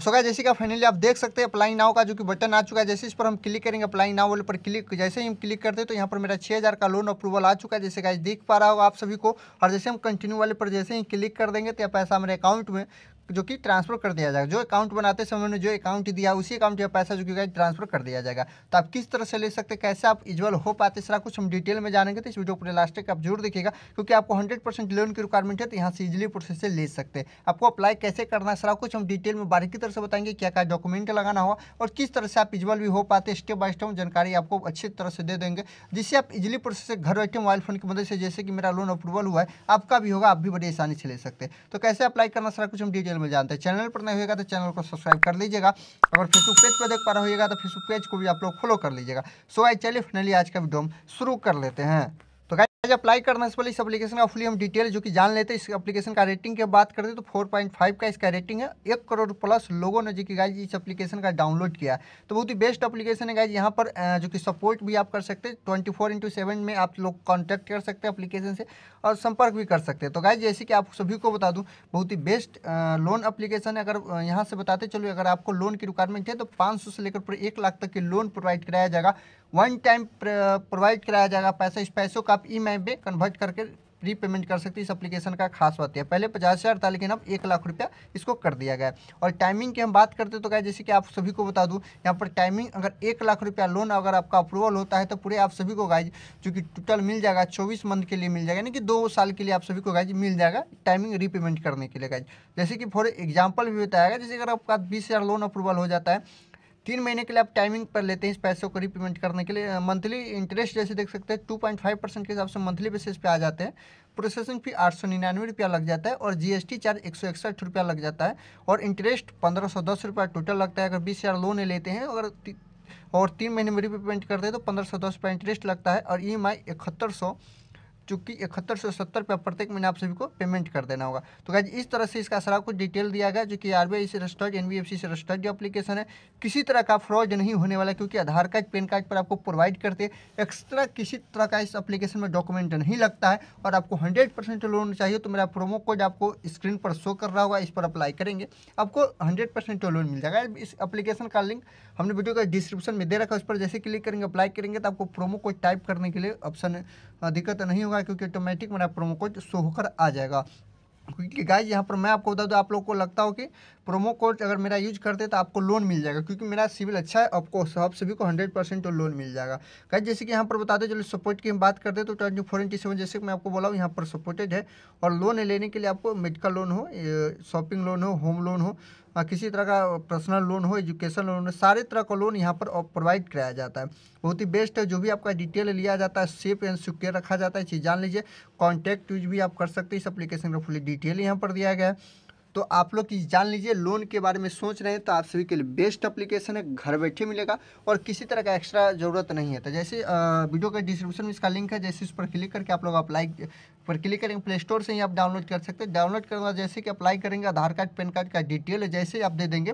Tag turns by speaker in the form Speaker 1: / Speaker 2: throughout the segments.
Speaker 1: सो क्या जैसे कि फाइनली आप देख सकते हैं अप्लाई नाव का जो कि बटन आ चुका है जैसे इस पर हम क्लिक करेंगे अप्लाई नाव वाले पर क्लिक जैसे ही हम क्लिक करते हैं तो यहाँ पर मेरा 6000 का लोन अप्रूवल आ चुका है जैसे गाइस देख पा रहा होगा आप सभी को और जैसे हम कंटिन्यू वाले पर जैसे ही क्लिक कर देंगे तो पैसा मेरे अकाउंट में जो कि ट्रांसफर कर दिया जाएगा जो अकाउंट बनाते समय उन्होंने जो अकाउंट दिया उसी अकाउंट या पैसा जो कि ट्रांसफर कर दिया जाएगा तो आप किस तरह से ले सकते हैं कैसे आप इजवल हो पाते सारा कुछ हम डिटेल में जानेंगे तो इस वीडियो पूरे लास्ट तक आप जरूर देखिएगा क्योंकि आपको हंड्रेड परसेंट लोन की रिक्वायरमेंट है तो यहाँ से इजिली प्रोसेस से ले सकते हैं आपको अप्लाई कैसे करना सारा कुछ हम डिटेल में बारीकी तरह से बताएंगे क्या क्या डॉक्यूमेंट लगाना हो और किस तरह से आप इजवल भी हो पाते स्टेप बाय स्टेप जानकारी आपको अच्छी तरह से दे देंगे जिससे आप इजिली प्रोसेस से घर बैठे मोबाइल फोन की मदद से जैसे कि मेरा लोन अप्रूवल हुआ है आपका भी होगा आप भी बड़ी आसानी से ले सकते हैं तो कैसे अप्लाई करना सारा कुछ हम डिटेल में जानते हैं चैनल पर नहीं होगा तो चैनल को सब्सक्राइब कर लीजिएगा अगर फेसबुक पेज पर देख पा रहा होगा तो फेसबुक पेज को भी आप लोग फॉलो कर लीजिएगा सो आई चलिए फाइनली आज का वीडियो हम शुरू कर लेते हैं तक अप्लाई करना से पहले इस एप्लीकेशन का फुली हम डिटेल जो कि जान लेते हैं इस एप्लीकेशन का रेटिंग की बात करते तो 4.5 का इसका रेटिंग है एक करोड़ प्लस लोगों ने जो कि गाइज इस एप्लीकेशन का डाउनलोड किया तो बहुत ही बेस्ट एप्लीकेशन है गाइज यहाँ पर जो कि सपोर्ट भी आप कर सकते हैं ट्वेंटी फोर इंटू में आप लोग कॉन्टैक्ट कर सकते हैं अपलीकेशन से और संपर्क भी कर सकते हैं तो गाइज जैसे कि आप सभी को बता दूँ बहुत ही बेस्ट लोन अप्लीकेशन है अगर यहाँ से बताते चलो अगर आपको लोन की रिक्वायरमेंट है तो पाँच से लेकर पूरे एक लाख तक की लोन प्रोवाइड कराया जाएगा वन टाइम प्रोवाइड कराया जाएगा पैसा इस पैसों का आप ई में कन्वर्ट करके प्री पेमेंट कर सकते हैं इस एप्लीकेशन का खास बात है पहले पचास हज़ार था लेकिन अब एक लाख रुपया इसको कर दिया गया और टाइमिंग की हम बात करते तो क्या जैसे कि आप सभी को बता दूं यहाँ पर टाइमिंग अगर एक लाख रुपया लोन अगर आपका अप्रूवल होता है तो पूरे आप सभी को गाइज जो कि टोटल मिल जाएगा चौबीस मंथ के लिए मिल जाएगा यानी कि दो साल के लिए आप सभी को गाइज मिल जाएगा टाइमिंग रीपेमेंट करने के लिए गाइज जैसे कि फॉर एग्जाम्पल भी बताया गया जैसे अगर आपका बीस लोन अप्रूवल हो जाता है तीन महीने के लिए आप टाइमिंग पर लेते हैं इस पैसों को रिपेमेंट करने के लिए मंथली इंटरेस्ट जैसे देख सकते हैं टू पॉइंट फाइव परसेंट के हिसाब से मंथली बेसिस पे आ जाते हैं प्रोसेसिंग फ़ी आठ सौ निन्यानवे रुपया लग जाता है और जीएसटी चार्ज एक सौ इकसठ रुपया लग जाता है और इंटरेस्ट पंद्रह सौ दस रुपया टोटल लगता है अगर बीस हज़ार लोन लेते हैं अगर और तीन महीने में रिपेमेंट करते हैं तो पंद्रह सौ दस रुपया इंटरेस्ट लगता है और ई एम आई इकहत्तर सौ चूंकि इकहत्तर सौ सत्तर रुपये प्रत्येक महीने आप सभी को पेमेंट कर देना होगा तो गाइज इस तरह से इसका सारा कुछ डिटेल दिया गया जो कि आर बी आई एन से रजिस्टर्ड जो अपलीकेशन है किसी तरह का फ्रॉड नहीं होने वाला क्योंकि आधार कार्ड पेन कार्ड पर आपको प्रोवाइड करते एक्स्ट्रा किसी तरह का इस अपलीकेशन में डॉक्यूमेंट नहीं लगता है और आपको हंड्रेड परसेंट लोन चाहिए तो मेरा प्रोमो कोड आपको स्क्रीन पर शो कर रहा होगा इस पर अप्लाई करेंगे आपको हंड्रेड परसेंट लोन मिल जाएगा इस अपलीकेशन का लिंक हमने वीडियो का डिस्क्रिप्शन में दे रखा है उस पर जैसे क्लिक करेंगे अप्लाई करेंगे तो आपको प्रोमो कोड टाइप करने के लिए ऑप्शन दिक्कत नहीं होगा होगा क्योंकि ऑटोमेटिक मेरा प्रोमो कोड शो होकर आ जाएगा क्योंकि गाइज यहाँ पर मैं आपको बता दूँ आप लोग को लगता हो कि प्रोमो कोड अगर मेरा यूज करते तो आपको लोन मिल जाएगा क्योंकि मेरा सिविल अच्छा है आपको सब सभी को हंड्रेड परसेंट तो लोन मिल जाएगा गाइज जैसे कि यहाँ पर बता बताते चलो सपोर्ट की हम बात करते तो ट्वेंटी फोर इंटी सेवन जैसे कि मैं आपको बोला हूँ यहाँ पर सपोर्टेड है और लोन लेने के लिए आपको मेडिकल लोन हो शॉपिंग लोन हो होम लोन हो किसी तरह का पर्सनल लोन हो एजुकेशन लोन हो सारे तरह का लोन यहाँ पर प्रोवाइड कराया जाता है बहुत ही बेस्ट है जो भी आपका डिटेल लिया जाता है सेफ एंड सिक्योर रखा जाता है चीज़ जान लीजिए कॉन्टैक्ट यूज भी आप कर सकते हैं इस अप्लीकेशन का फुल डिटेल यहाँ पर दिया गया है तो आप लोग जान लीजिए लोन के बारे में सोच रहे हैं तो आप सभी के लिए बेस्ट अप्लीकेशन है घर बैठे मिलेगा और किसी तरह का एक्स्ट्रा ज़रूरत नहीं है तो जैसे वीडियो के डिस्क्रिप्शन में इसका लिंक है जैसे इस पर क्लिक करके आप लोग अप्लाई पर क्लिक करेंगे प्ले स्टोर से ही आप डाउनलोड कर सकते हैं डाउनलोड करना जैसे कि अप्लाई करेंगे आधार कार्ड पैन कार्ड का डिटेल जैसे आप दे देंगे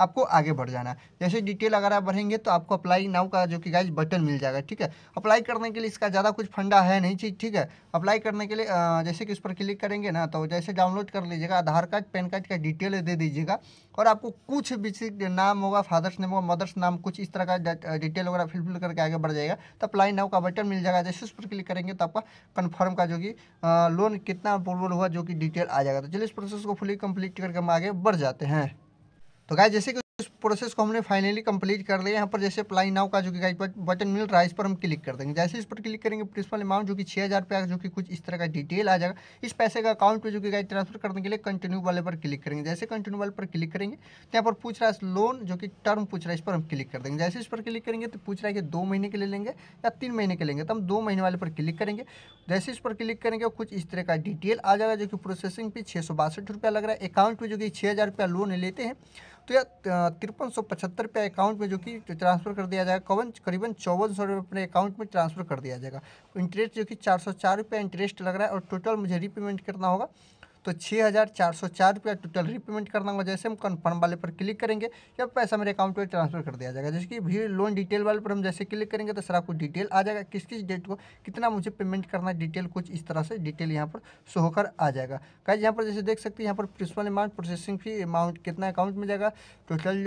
Speaker 1: आपको आगे बढ़ जाना है जैसे डिटेल अगर आप बढ़ेंगे तो आपको अप्लाई नाउ का जो कि गाइज बटन मिल जाएगा ठीक है अप्लाई करने के लिए इसका ज़्यादा कुछ फंडा है नहीं चीज़ ठीक है अप्लाई करने के लिए जैसे कि उस पर क्लिक करेंगे ना तो जैसे डाउनलोड कर लीजिएगा आधार कार्ड पैन कार्ड का डिटेल दे दीजिएगा और आपको कुछ बेसिक नाम होगा फादर्स नेम होगा मदर्स नाम कुछ इस तरह का डिटेल वगैरह फिलफिल करके आगे बढ़ जाएगा तो अप्लाई नाउ का बटन मिल जाएगा जैसे उस पर क्लिक करेंगे तो आपका कन्फर्म का जो कि लोन कितना अप्रूवल हुआ जो कि डिटेल आ जाएगा तो चलिए इस प्रोसेस को फुली कंप्लीट करके हम आगे बढ़ जाते हैं तो गाय जैसे कि उस प्रोसेस को हमने फाइनली कंप्लीट कर लिया यहाँ पर जैसे अप्लाई नाव का जो कि बटन मिल रहा है इस पर हम क्लिक कर देंगे जैसे इस पर क्लिक करेंगे प्रिंसिपल अमाउंट जो कि छः हज़ार रुपया जो कि कुछ इस तरह का डिटेल आ जाएगा इस पैसे का अकाउंट पे जो कि गाय ट्रांसफर करने के लिए कंटिन्यू वाले पर क्लिक करेंगे जैसे कंटिन्यू वाले पर क्लिक करेंगे तो यहाँ पर पूछ रहा है लोन जो कि टर्म पूछ रहा है इस पर हम क्लिक कर देंगे जैसे इस पर क्लिक करेंगे तो पूछ रहा है कि दो महीने के लिए लेंगे या तीन महीने के लेंगे तो हम दो महीने वाले पर क्लिक करेंगे जैसे इस पर क्लिक करेंगे कुछ इस तरह का डिटेल आ जाएगा जो कि प्रोसेसिंग पे छः सौ बासठ रुपया लग रहा है अकाउंट में जो कि छः हज़ार रुपया लोन लेते हैं तो यह तिरपन सौ पचहत्तर रुपया अकाउंट में जो कि ट्रांसफर कर दिया जाएगा कवन करीबन चौवन सौ रुपये अपने अकाउंट में ट्रांसफर कर दिया जाएगा इंटरेस्ट तो जो कि चार सौ चार रुपया इंटरेस्ट लग रहा है और टोटल मुझे रीपेमेंट करना होगा तो छः हज़ार चार सौ चार रुपया टोटल रीपेमेंट करना होगा जैसे हम कन्फर्म वाले पर क्लिक करेंगे या पैसा मेरे अकाउंट में ट्रांसफर कर दिया जाएगा जैसे कि भी लोन डिटेल वाले पर हम जैसे क्लिक करेंगे तो सर आपको डिटेल आ जाएगा किस किस डेट को कितना मुझे पेमेंट करना है डिटेल कुछ इस तरह से डिटेल यहाँ पर शो होकर आ जाएगा गाइज यहाँ पर जैसे देख सकते हैं यहाँ पर principal amount processing fee amount कितना अकाउंट में जाएगा टोटल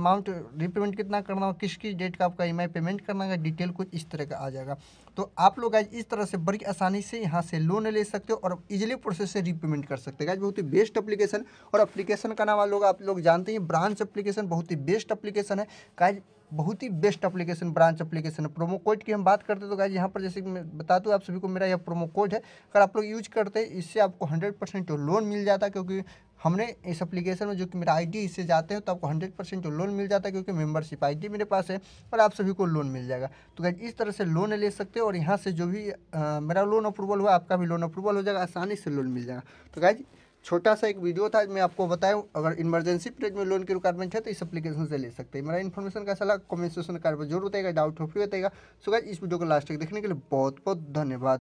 Speaker 1: अमाउंट रीपेमेंट कितना करना होगा किस किस डेट का आपका ई e पेमेंट करना है डिटेल कुछ इस तरह का आ जाएगा तो आप लोग आज इस तरह से बड़ी आसानी से यहाँ से लोन ले सकते हो और इजिली प्रोसेस से रीपेमेंट कर सकते हैं बहुत ही बेस्ट अप्लीकेशन और अप्लीकेशन का नाम आप लोग आप लोग जानते हैं ब्रांच अप्लीकेशन बहुत ही बेस्ट अप्लीकेशन है काज बहुत ही बेस्ट एप्लीकेशन ब्रांच एप्लीकेशन है प्रोमो कोड की हम बात करते हैं तो गाइज यहाँ पर जैसे मैं बता दूँ आप सभी को मेरा यह प्रोमो कोड है अगर आप लोग यूज करते हैं इससे आपको हंड्रेड परसेंट लोन मिल जाता है क्योंकि हमने इस एप्लीकेशन में जो कि मेरा आईडी इससे जाते हैं तो आपको हंड्रेड परसेंट लोन मिल जाता है क्योंकि मेंबरशिप आईडी मेरे पास है और आप सभी को लोन मिल जाएगा तो गैज इस तरह से लोन ले सकते हो और यहाँ से जो भी आ, मेरा लोन अप्रूवल हुआ आपका भी लोन अप्रूवल हो जाएगा आसानी से लोन मिल जाएगा तो गैज छोटा सा एक वीडियो था मैं आपको बताया अगर इमरजेंसी पीरियड में लोन की रिक्वायरमेंट है तो इस एप्लीकेशन से ले सकते हैं मेरा इन्फॉर्मेशन का सलाह कॉमेंट सेशन कार्ड पर जरूर बताएगा डाउट हो फ्री बताएगा सो गैज इस वीडियो को लास्ट तक देखने के लिए बहुत बहुत धन्यवाद